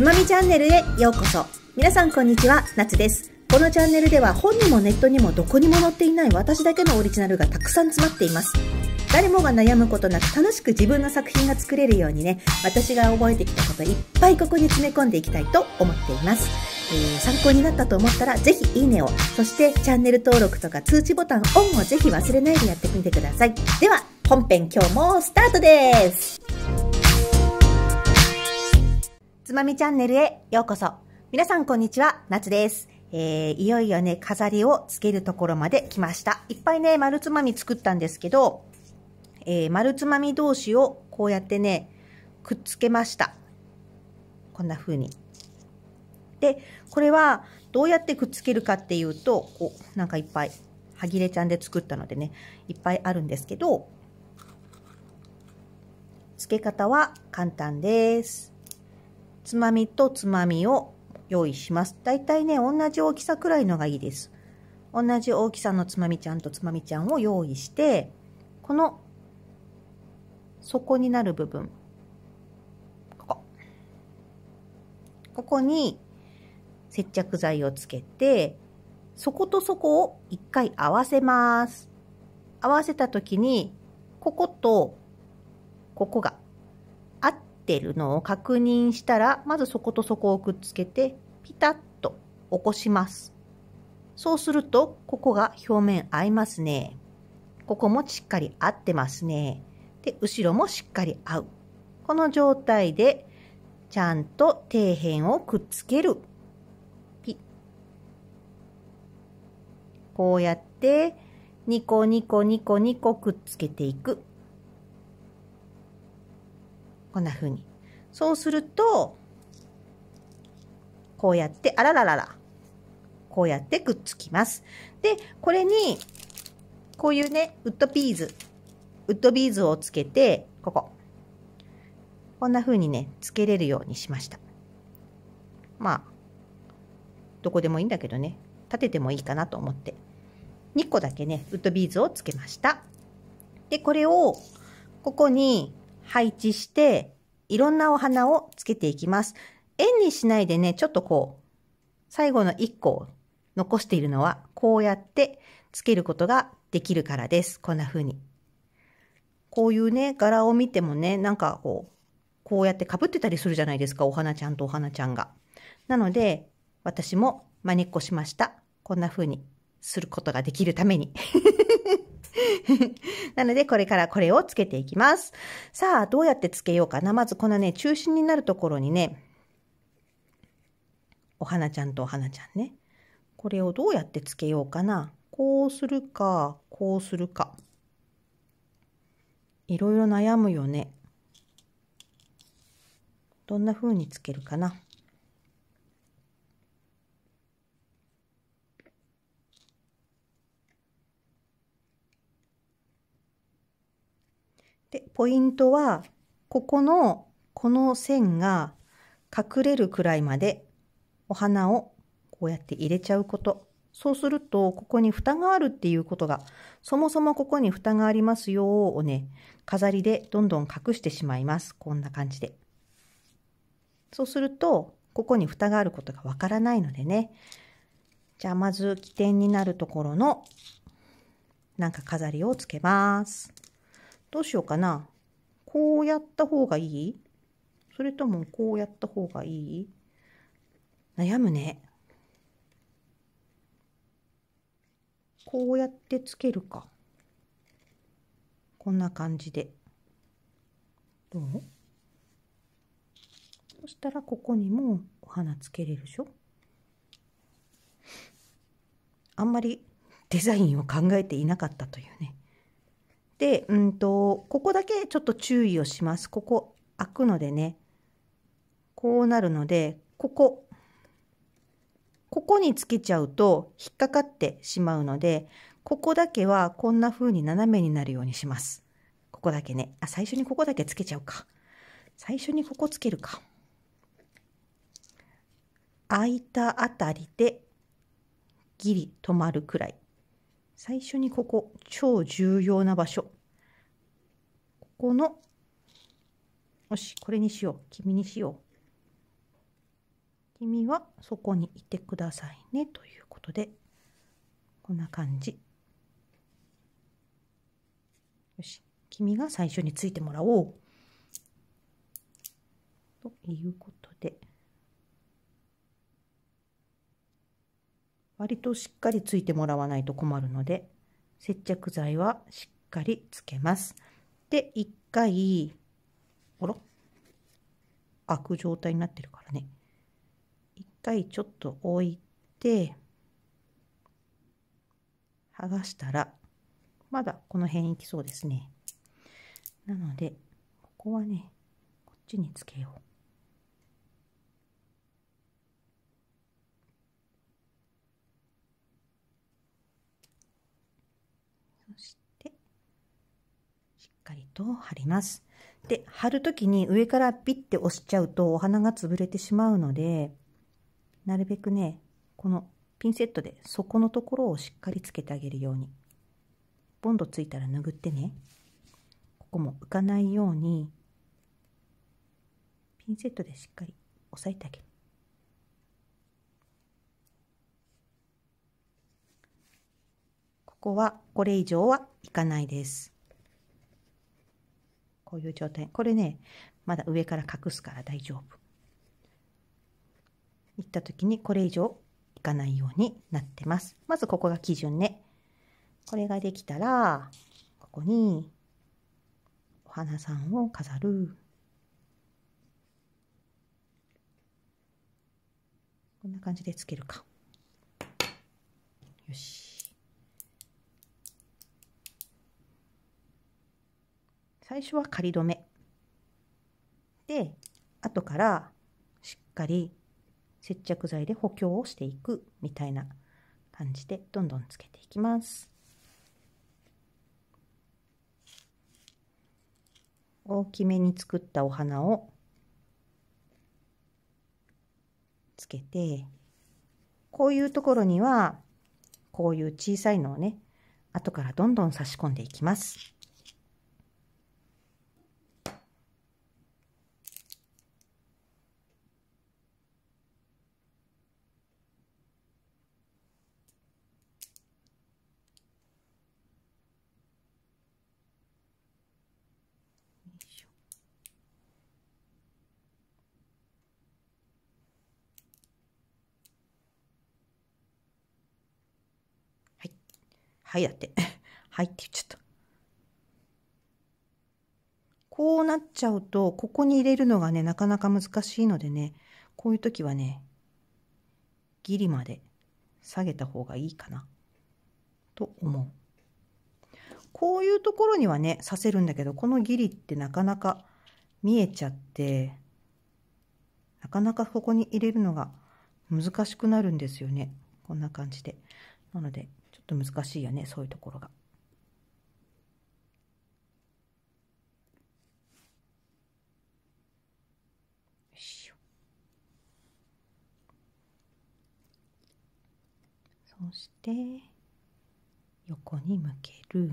つまみチャンネルへようこそ。皆さんこんにちは、夏です。このチャンネルでは本にもネットにもどこにも載っていない私だけのオリジナルがたくさん詰まっています。誰もが悩むことなく楽しく自分の作品が作れるようにね、私が覚えてきたこといっぱいここに詰め込んでいきたいと思っています。えー、参考になったと思ったらぜひいいねを、そしてチャンネル登録とか通知ボタンオンをぜひ忘れないでやってみてください。では、本編今日もスタートですつまみチャンネルへようこそ。皆さんこんにちは、夏です。えー、いよいよね、飾りをつけるところまで来ました。いっぱいね、丸つまみ作ったんですけど、えー、丸つまみ同士をこうやってね、くっつけました。こんな風に。で、これはどうやってくっつけるかっていうと、こう、なんかいっぱい、はぎれちゃんで作ったのでね、いっぱいあるんですけど、付け方は簡単です。つまみとつまみを用意します。だいたいね、同じ大きさくらいのがいいです。同じ大きさのつまみちゃんとつまみちゃんを用意して、この底になる部分、ここ。ここに接着剤をつけて、底と底を一回合わせます。合わせた時に、こことここがているのを確認したら、まずそことそこをくっつけて、ピタッと起こします。そうすると、ここが表面合いますね。ここもしっかり合ってますね。で、後ろもしっかり合う。この状態で、ちゃんと底辺をくっつける。ピこうやって、ニコニコニコニコくっつけていく。こんな風に。そうすると、こうやって、あらららら、こうやってくっつきます。で、これに、こういうね、ウッドビーズ、ウッドビーズをつけて、ここ。こんな風にね、つけれるようにしました。まあ、どこでもいいんだけどね、立ててもいいかなと思って。2個だけね、ウッドビーズをつけました。で、これを、ここに、配置して、いろんなお花をつけていきます。円にしないでね、ちょっとこう、最後の1個を残しているのは、こうやってつけることができるからです。こんな風に。こういうね、柄を見てもね、なんかこう、こうやって被ってたりするじゃないですか、お花ちゃんとお花ちゃんが。なので、私も真似っこしました。こんな風にすることができるために。なので、これからこれをつけていきます。さあ、どうやってつけようかな。まず、このね、中心になるところにね、お花ちゃんとお花ちゃんね。これをどうやってつけようかな。こうするか、こうするか。いろいろ悩むよね。どんな風につけるかな。で、ポイントは、ここの、この線が隠れるくらいまでお花をこうやって入れちゃうこと。そうすると、ここに蓋があるっていうことが、そもそもここに蓋がありますよをね、飾りでどんどん隠してしまいます。こんな感じで。そうすると、ここに蓋があることがわからないのでね。じゃあまず起点になるところのなんか飾りをつけます。どうしようかな。こうやった方がいいそれともこうやった方がいい悩むね。こうやってつけるか。こんな感じで。どうそしたらここにもお花つけれるでしょあんまりデザインを考えていなかったというね。で、うんと、ここだけちょっと注意をします。ここ開くのでね、こうなるので、ここ、ここにつけちゃうと引っかかってしまうので、ここだけはこんな風に斜めになるようにします。ここだけね。あ、最初にここだけつけちゃうか。最初にここつけるか。空いたあたりでギリ止まるくらい。最初にここ、超重要な場所。ここの、よし、これにしよう。君にしよう。君はそこにいてくださいね。ということで、こんな感じ。よし、君が最初についてもらおう。ということで。割としっかりついてもらわないと困るので、接着剤はしっかりつけます。で、1回、おろ開く状態になってるからね。1回ちょっと置いて、剥がしたら、まだこの辺いきそうですね。なので、ここはね、こっちにつけよう。トを貼ります。で、貼る時に上からピッて押しちゃうとお花が潰れてしまうので、なるべくね、このピンセットで底のところをしっかりつけてあげるように。ボンドついたら拭ってね。ここも浮かないように、ピンセットでしっかり押さえてあげる。ここはこれ以上はいかないです。こういう状態。これね、まだ上から隠すから大丈夫。行った時にこれ以上行かないようになってます。まずここが基準ね。これができたら、ここにお花さんを飾る。こんな感じでつけるか。よし。最初は仮止めで後からしっかり接着剤で補強をしていくみたいな感じでどんどんつけていきます大きめに作ったお花をつけてこういうところにはこういう小さいのをね後からどんどん差し込んでいきます。はいだって。は いって言っちゃった。こうなっちゃうと、ここに入れるのがね、なかなか難しいのでね、こういう時はね、ギリまで下げた方がいいかな、と思う。こういうところにはね、させるんだけど、このギリってなかなか見えちゃって、なかなかここに入れるのが難しくなるんですよね。こんな感じで。なので、と難しいよねそういうところが。そして横に向ける。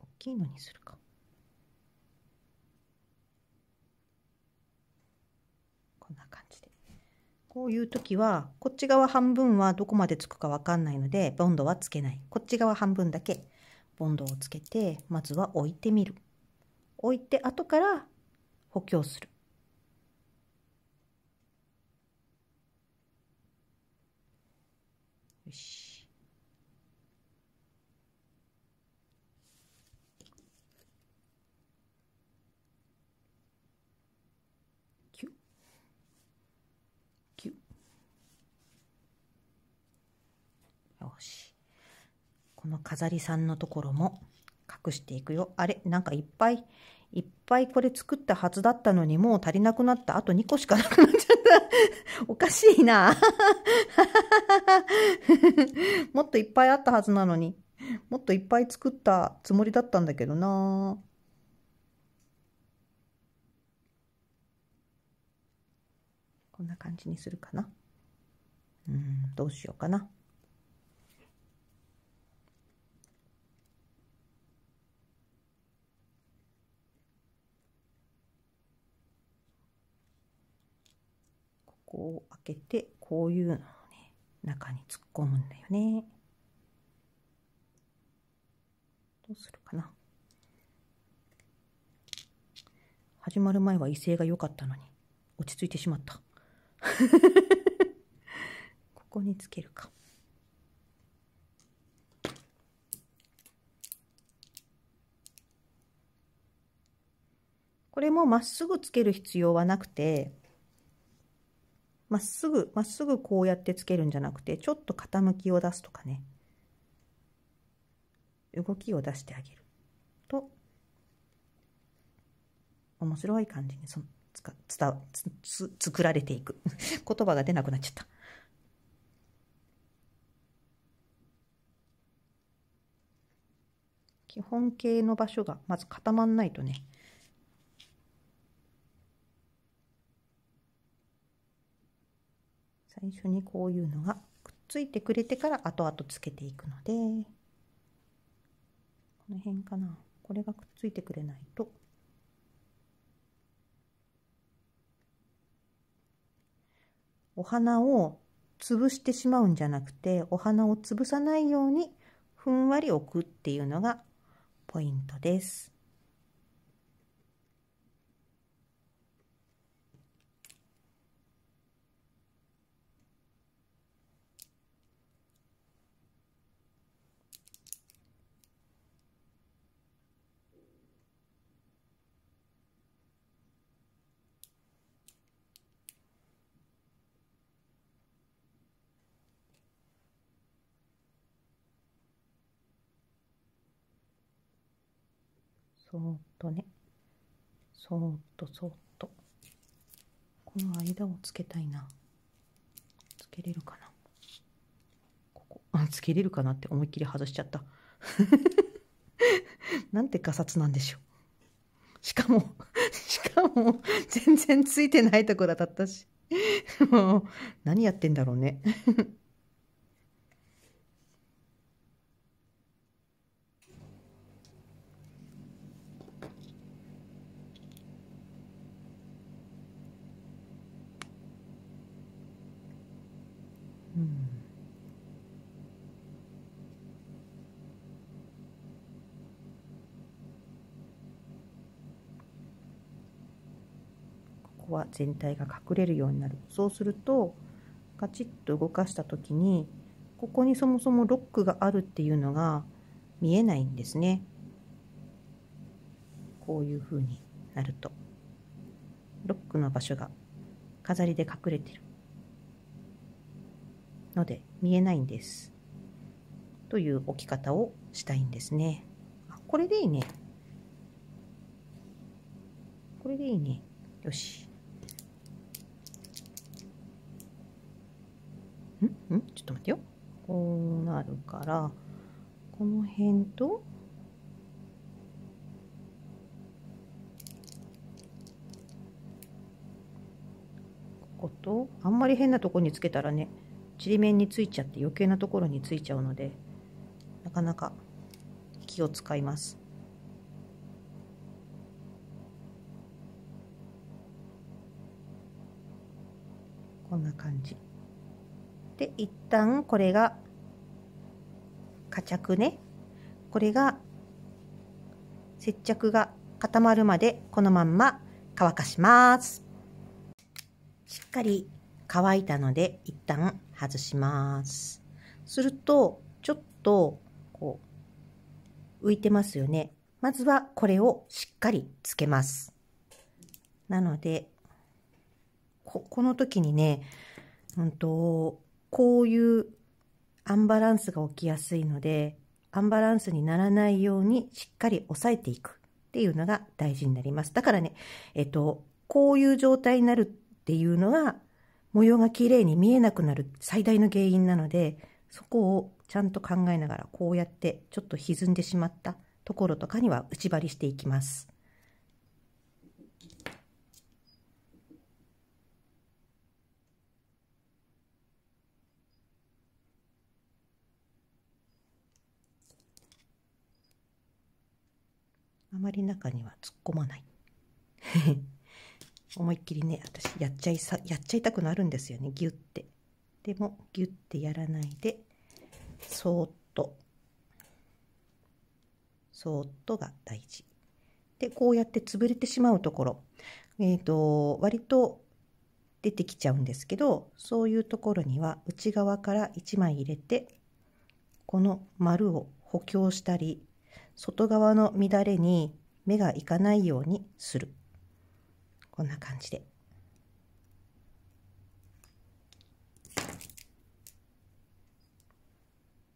大きいのにするか。こういう時はこっち側半分はどこまでつくかわかんないのでボンドはつけないこっち側半分だけボンドをつけてまずは置いてみる置いて後から補強するうしこの飾りさんのところも隠していくよあれなんかいっぱいいっぱいこれ作ったはずだったのにもう足りなくなったあと2個しかなくなっちゃった おかしいな もっといっぱいあったはずなのにもっといっぱい作ったつもりだったんだけどなこんな感じにするかなうんどうしようかなこう開けてこういうのをね中に突っ込むんだよねどうするかな始まる前は威勢が良かったのに落ち着いてしまった ここにつけるかこれもまっすぐつける必要はなくてまっすぐ、まっすぐこうやってつけるんじゃなくて、ちょっと傾きを出すとかね。動きを出してあげると、面白い感じにそつかつたつつ作られていく。言葉が出なくなっちゃった。基本形の場所がまず固まんないとね、最初にこういうのがくっついてくれてから後々つけていくのでこの辺かなこれがくっついてくれないとお花を潰してしまうんじゃなくてお花を潰さないようにふんわり置くっていうのがポイントです。そーっとねそーっとそーっとこの間をつけたいなつけれるかなここあつけれるかなって思いっきり外しちゃった なんてガサツなんでしょうしかもしかも全然ついてないとこだったしもう何やってんだろうねコ全体が隠れるようになるそうするとガチッと動かした時にここにそもそもロックがあるっていうのが見えないんですねこういうふうになるとロックの場所が飾りで隠れてるので見えないんですという置き方をしたいんですねこれでいいねこれでいいねよしんちょっと待ってよこうなるからこの辺とこことあんまり変なとこにつけたらねちりめんについちゃって余計なところについちゃうのでなかなか気を使います。こんな感じ。で一旦これがカ着ねこれが接着が固まるまでこのまんま乾かしますしっかり乾いたので一旦外しますするとちょっとこう浮いてますよねまずはこれをしっかりつけますなのでここの時にねうんとこういうアンバランスが起きやすいので、アンバランスにならないようにしっかり抑えていくっていうのが大事になります。だからね、えっと、こういう状態になるっていうのが、模様が綺麗に見えなくなる最大の原因なので、そこをちゃんと考えながら、こうやってちょっと歪んでしまったところとかには内張りしていきます。まり中には突っ込まない 思いっきりね私やっちゃいさやっちゃいたくなるんですよねギュッてでもギュッてやらないでそーっとそーっとが大事でこうやって潰れてしまうところえー、と割と出てきちゃうんですけどそういうところには内側から1枚入れてこの丸を補強したり外側の乱れに目がいかないようにする。こんな感じで。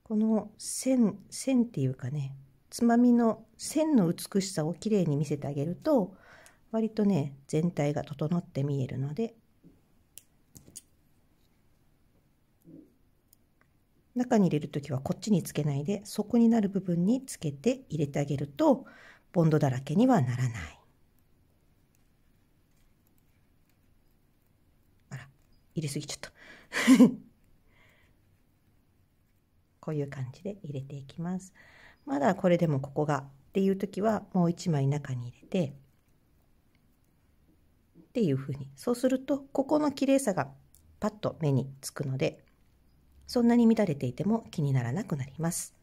この線、線っていうかね、つまみの線の美しさをきれいに見せてあげると、割とね、全体が整って見えるので、中に入れる時はこっちにつけないで底になる部分につけて入れてあげるとボンドだらけにはならないあら入れすぎちゃった こういう感じで入れていきますまだこれでもここがっていう時はもう一枚中に入れてっていうふうにそうするとここの綺麗さがパッと目につくのでそんなに乱れていても気にならなくなります。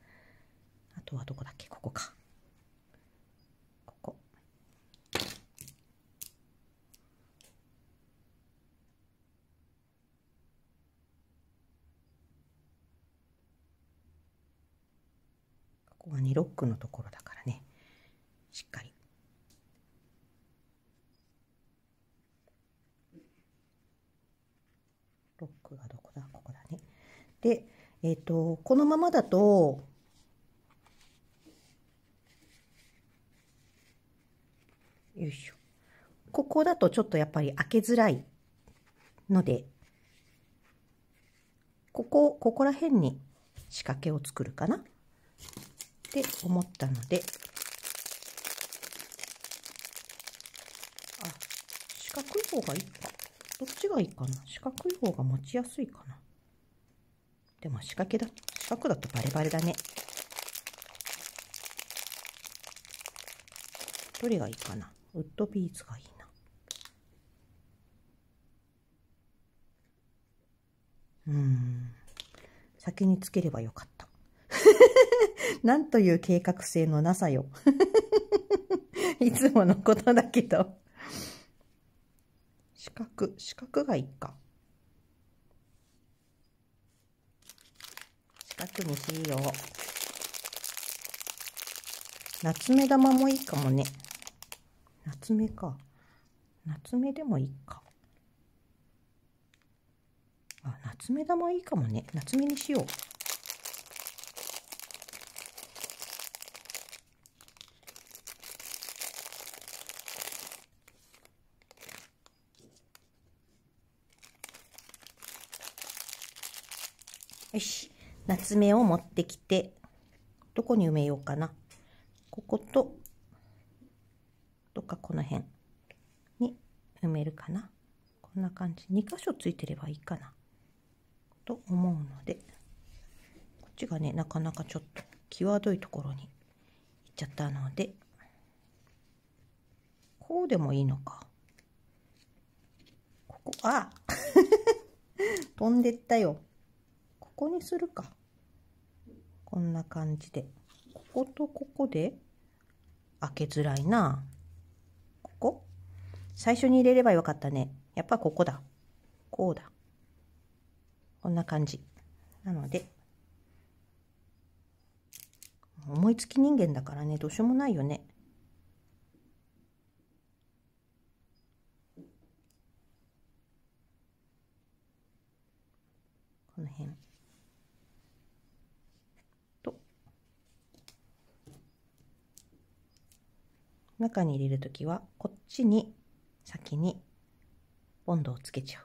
あとはどこだっけここか。ここ。ここは2ロックのところだからね。しっかり。ロックがどで、えっ、ー、と、このままだと、よいしょ。ここだとちょっとやっぱり開けづらいので、ここ、ここら辺に仕掛けを作るかなって思ったので、あ、四角い方がいいか。どっちがいいかな四角い方が持ちやすいかな。でも仕掛けだ、四角だとバレバレだね。どれがいいかなウッドビーズがいいな。うん。先につければよかった。なんという計画性のなさよ。いつものことだけど。四角、四角がいいか。2組しよう。夏目玉もいいかもね。夏目か。夏目でもいいか。あ、夏目玉いいかもね。夏目にしよう。夏目を持ってきて、どこに埋めようかな。ここと、とかこの辺に埋めるかな。こんな感じ。2箇所ついてればいいかな。と思うので、こっちがね、なかなかちょっと際どいところに行っちゃったので、こうでもいいのか。ここ、あ 飛んでったよ。ここにするか。こんな感じでこことここで開けづらいなここ最初に入れればよかったねやっぱここだこうだこんな感じなので思いつき人間だからねどうしようもないよねこの辺。中に入れる時はこっちに先にボンドをつけちゃう。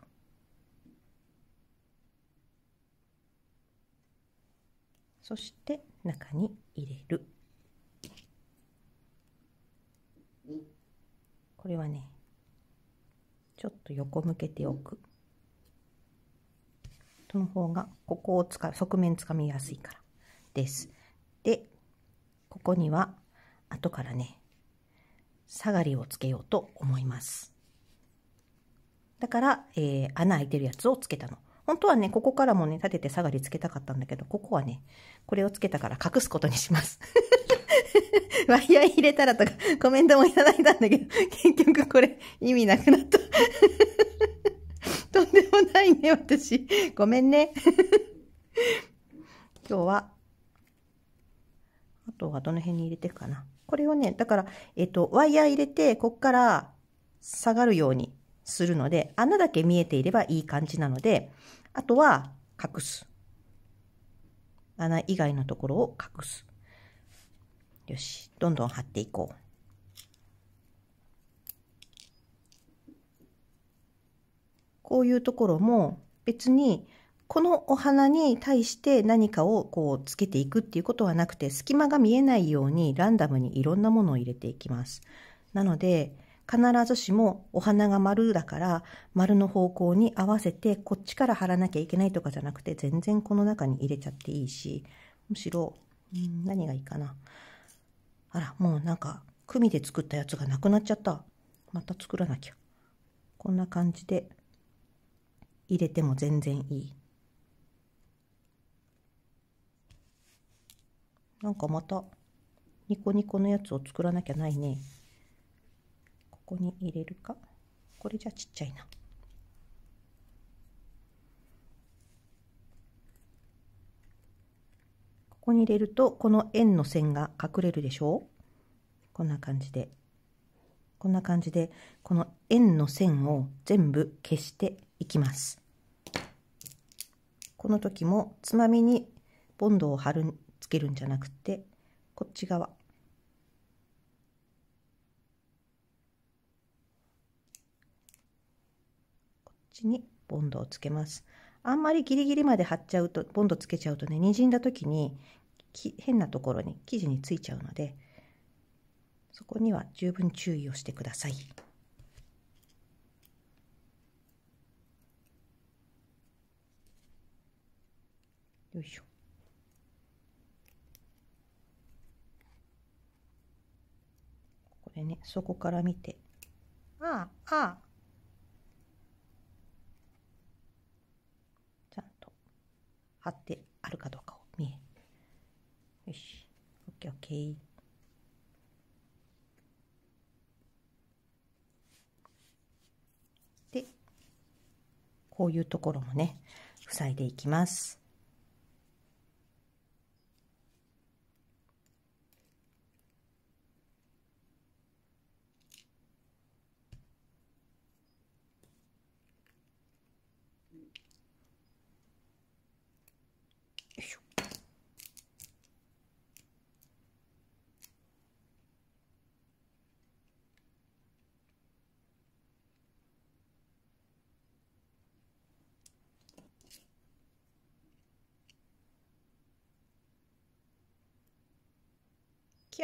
そして中に入れる。これはね、ちょっと横向けておく。その方が、ここをつか、側面つかみやすいからです。で、ここには、後からね、下がりをつけようと思います。だから、えー、穴開いてるやつをつけたの。本当はね、ここからもね、立てて下がりつけたかったんだけど、ここはね、これをつけたから隠すことにします。割 合入れたらとか、コメントもいただいたんだけど、結局これ、意味なくなった。とんでもないね、私。ごめんね。今日は、あとはどの辺に入れていくかな。これをね、だから、えっと、ワイヤー入れて、こっから下がるようにするので、穴だけ見えていればいい感じなので、あとは隠す。穴以外のところを隠す。よし、どんどん貼っていこう。こういうところも別にこのお花に対して何かをこうつけていくっていうことはなくて隙間が見えないようにランダムにいろんなものを入れていきます。なので必ずしもお花が丸だから丸の方向に合わせてこっちから貼らなきゃいけないとかじゃなくて全然この中に入れちゃっていいしむしろん何がいいかなあらもうなんか組で作ったやつがなくなっちゃったまた作らなきゃこんな感じで入れても全然いいなんかまたニコニコのやつを作らなきゃないねここに入れるかこれじゃちっちゃいなここに入れるとこの円の線が隠れるでしょうこんな感じでこんな感じでこの円の線を全部消していきますこの時もつまみにボンドを貼るつけるんじゃなくてこっち側こっちにボンドをつけますあんまりギリギリまで貼っちゃうとボンドつけちゃうとねにじんだ時に変なところに生地についちゃうのでそこには十分注意をしてください。よいしょ。でねそこから見てああああちゃんと貼ってあるかどうかを見えよし OKOK でこういうところもね塞いでいきます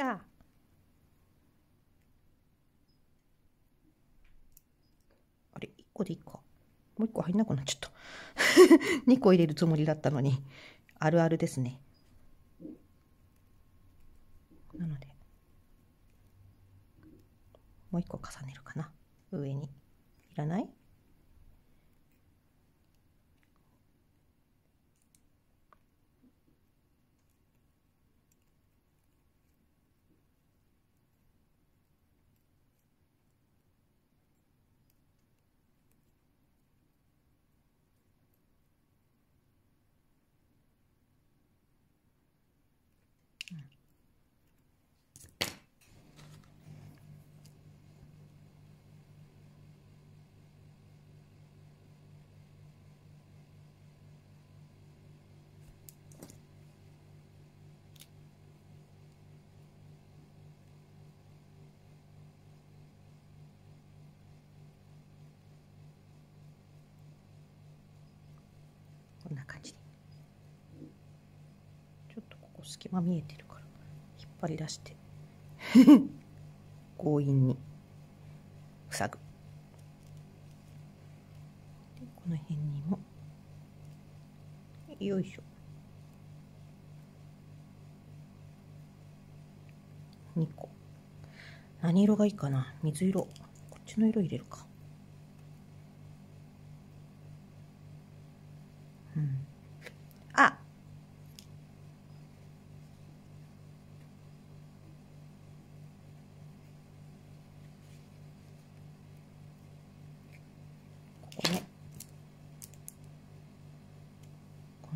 ゃ。あれ、1個でいいか。もう1個入んなくなっちゃった。2 個入れるつもりだったのに、あるあるですね。なので、もう1個重ねるかな。上に。いらない感じでちょっとここ隙間見えてるから引っ張り出して 強引に塞ぐでこの辺にもよいしょ2個何色がいいかな水色こっちの色入れるか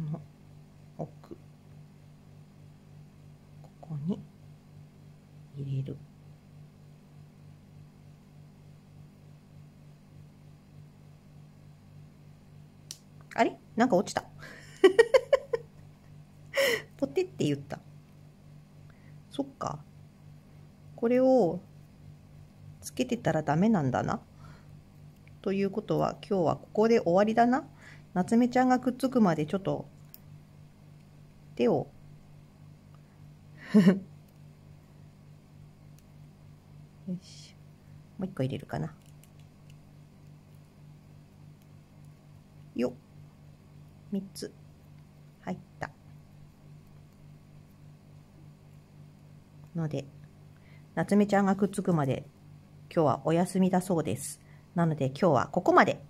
の奥ここに入れる。あれなんか落ちた。ポテって言った。そっか。これをつけてたらダメなんだな。ということは今日はここで終わりだな。夏目ちゃんがくっつくまでちょっと手を よしもう一個入れるかなよっ3つ入ったので夏目ちゃんがくっつくまで今日はお休みだそうですなので今日はここまで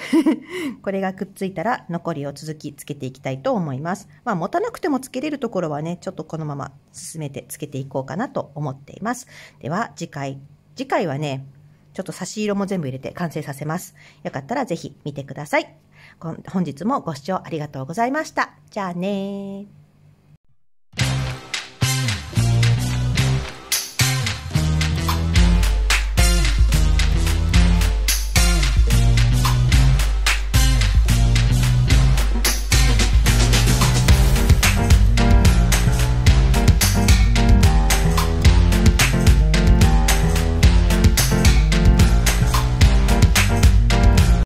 これがくっついたら残りを続きつけていきたいと思います。まあ、持たなくてもつけれるところはね、ちょっとこのまま進めてつけていこうかなと思っています。では、次回。次回はね、ちょっと差し色も全部入れて完成させます。よかったらぜひ見てください。本日もご視聴ありがとうございました。じゃあね